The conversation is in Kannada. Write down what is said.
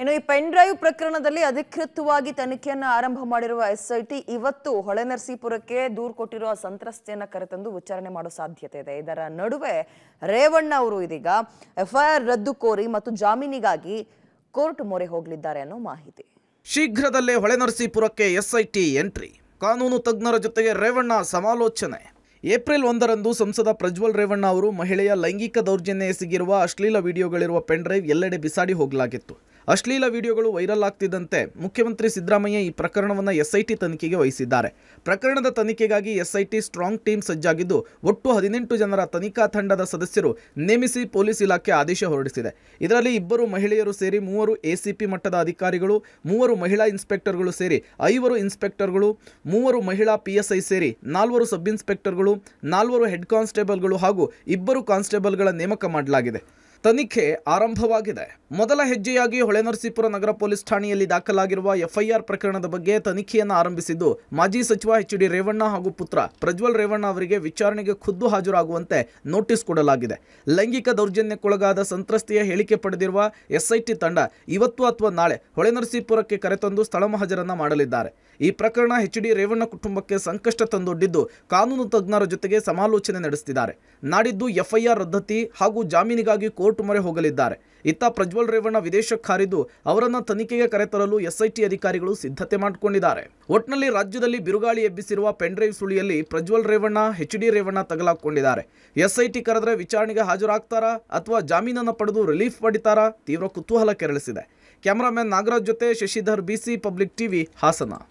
ಇನ್ನು ಈ ಪೆನ್ ಡ್ರೈವ್ ಪ್ರಕರಣದಲ್ಲಿ ಅಧಿಕೃತವಾಗಿ ತನಿಖೆಯನ್ನು ಆರಂಭ ಮಾಡಿರುವ ಎಸ್ಐಟಿ ಇವತ್ತು ನರಸೀಪುರಕ್ಕೆ ದೂರು ಕೊಟ್ಟಿರುವ ಸಂತ್ರಸ್ತೆಯನ್ನ ಕರೆತಂದು ವಿಚಾರಣೆ ಮಾಡೋ ಸಾಧ್ಯತೆ ಇದೆ ಇದರ ನಡುವೆ ರೇವಣ್ಣ ಅವರು ಇದೀಗ ಎಫ್ಐಆರ್ ರದ್ದು ಕೋರಿ ಮತ್ತು ಜಾಮೀನಿಗಾಗಿ ಕೋರ್ಟ್ ಮೊರೆ ಹೋಗಲಿದ್ದಾರೆ ಅನ್ನೋ ಮಾಹಿತಿ ಶೀಘ್ರದಲ್ಲೇ ನರಸೀಪುರಕ್ಕೆ ಎಸ್ಐಟಿ ಎಂಟ್ರಿ ಕಾನೂನು ತಜ್ಞರ ಜೊತೆಗೆ ರೇವಣ್ಣ ಸಮಾಲೋಚನೆ ಏಪ್ರಿಲ್ ಒಂದರಂದು ಸಂಸದ ಪ್ರಜ್ವಲ್ ರೇವಣ್ಣ ಅವರು ಮಹಿಳೆಯ ಲೈಂಗಿಕ ದೌರ್ಜನ್ಯ ಎಸಗಿರುವ ಅಶ್ಲೀಲ ವಿಡಿಯೋಗಳಿರುವ ಪೆನ್ ಡ್ರೈವ್ ಎಲ್ಲೆಡೆ ಬಿಸಾಡಿ ಹೋಗಲಾಗಿತ್ತು ಅಶ್ಲೀಲ ವಿಡಿಯೋಗಳು ವೈರಲ್ ಆಗ್ತಿದ್ದಂತೆ ಮುಖ್ಯಮಂತ್ರಿ ಸಿದ್ದರಾಮಯ್ಯ ಈ ಪ್ರಕರಣವನ್ನು ಎಸ್ಐಟಿ ತನಿಖೆಗೆ ವಹಿಸಿದ್ದಾರೆ ಪ್ರಕರಣದ ತನಿಖೆಗಾಗಿ ಎಸ್ಐಟಿ ಸ್ಟ್ರಾಂಗ್ ಟೀಮ್ ಸಜ್ಜಾಗಿದ್ದು ಒಟ್ಟು ಹದಿನೆಂಟು ಜನರ ತನಿಖಾ ತಂಡದ ಸದಸ್ಯರು ನೇಮಿಸಿ ಪೊಲೀಸ್ ಇಲಾಖೆ ಆದೇಶ ಹೊರಡಿಸಿದೆ ಇದರಲ್ಲಿ ಇಬ್ಬರು ಮಹಿಳೆಯರು ಸೇರಿ ಮೂವರು ಎಸಿಪಿ ಮಟ್ಟದ ಅಧಿಕಾರಿಗಳು ಮೂವರು ಮಹಿಳಾ ಇನ್ಸ್ಪೆಕ್ಟರ್ಗಳು ಸೇರಿ ಐವರು ಇನ್ಸ್ಪೆಕ್ಟರ್ಗಳು ಮೂವರು ಮಹಿಳಾ ಪಿಎಸ್ಐ ಸೇರಿ ನಾಲ್ವರು ಸಬ್ ನಾಲ್ವರು ಹೆಡ್ ಕಾನ್ಸ್ಟೇಬಲ್ಗಳು ಹಾಗೂ ಇಬ್ಬರು ಕಾನ್ಸ್ಟೇಬಲ್ಗಳ ನೇಮಕ ಮಾಡಲಾಗಿದೆ ತನಿಖೆ ಆರಂಭವಾಗಿದೆ ಮೊದಲ ಹೆಜ್ಜೆಯಾಗಿ ಹೊಳೆನರಸೀಪುರ ನಗರ ಪೊಲೀಸ್ ಠಾಣೆಯಲ್ಲಿ ದಾಖಲಾಗಿರುವ ಎಫ್ಐಆರ್ ಪ್ರಕರಣದ ಬಗ್ಗೆ ತನಿಖೆಯನ್ನು ಆರಂಭಿಸಿದ್ದು ಮಾಜಿ ಸಚಿವ ಎಚ್ ಡಿ ರೇವಣ್ಣ ಹಾಗೂ ಪುತ್ರ ಪ್ರಜ್ವಲ್ ರೇವಣ್ಣ ಅವರಿಗೆ ವಿಚಾರಣೆಗೆ ಖುದ್ದು ಹಾಜರಾಗುವಂತೆ ನೋಟಿಸ್ ಕೊಡಲಾಗಿದೆ ಲೈಂಗಿಕ ದೌರ್ಜನ್ಯಕ್ಕೊಳಗಾದ ಸಂತ್ರಸ್ತೆಯ ಹೇಳಿಕೆ ಪಡೆದಿರುವ ಎಸ್ಐಟಿ ತಂಡ ಇವತ್ತು ಅಥವಾ ನಾಳೆ ಹೊಳೆನರಸೀಪುರಕ್ಕೆ ಕರೆತಂದು ಸ್ಥಳ ಮಹಾಜರನ್ನ ಮಾಡಲಿದ್ದಾರೆ ಈ ಪ್ರಕರಣ ಎಚ್ ಡಿ ರೇವಣ್ಣ ಕುಟುಂಬಕ್ಕೆ ಸಂಕಷ್ಟ ತಂದೊಡ್ಡಿದ್ದು ಕಾನೂನು ತಜ್ಞರ ಜೊತೆಗೆ ಸಮಾಲೋಚನೆ ನಡೆಸುತ್ತಿದ್ದಾರೆ ನಾಡಿದ್ದು ಎಫ್ಐಆರ್ ರದ್ದತಿ ಹಾಗೂ ಜಾಮೀನಿಗಾಗಿ ಕೋರ್ಟ್ ಕೋರ್ಟ್ ಮೊರೆ ಹೋಗಲಿದ್ದಾರೆ ಇತ್ತ ಪ್ರಜ್ವಲ್ ರೇವಣ್ಣ ವಿದೇಶಕ್ಕೆ ಹಾರಿದ್ದು ಅವರನ್ನು ತನಿಖೆಗೆ ಕರೆತರಲು ಎಸ್ಐಟಿ ಅಧಿಕಾರಿಗಳು ಸಿದ್ಧತೆ ಮಾಡಿಕೊಂಡಿದ್ದಾರೆ ಒಟ್ನಲ್ಲಿ ರಾಜ್ಯದಲ್ಲಿ ಬಿರುಗಾಳಿ ಎಬ್ಬಿಸಿರುವ ಪೆನ್ಡ್ರೈವ್ ಸುಳಿಯಲ್ಲಿ ಪ್ರಜ್ವಲ್ ರೇವಣ್ಣ ಎಚ್ ಡಿ ರೇವಣ್ಣ ತಗಲಾಕೊಂಡಿದ್ದಾರೆ ಎಸ್ಐಟಿ ಕರೆದ್ರೆ ವಿಚಾರಣೆಗೆ ಹಾಜರಾಗ್ತಾರಾ ಅಥವಾ ಜಾಮೀನನ್ನು ಪಡೆದು ರಿಲೀಫ್ ಪಡಿತಾರಾ ತೀವ್ರ ಕುತೂಹಲ ಕೆರಳಿಸಿದೆ ಕ್ಯಾಮರಾಮ್ಯಾನ್ ನಾಗರಾಜ್ ಜೊತೆ Shashidhar B C public TV Hassan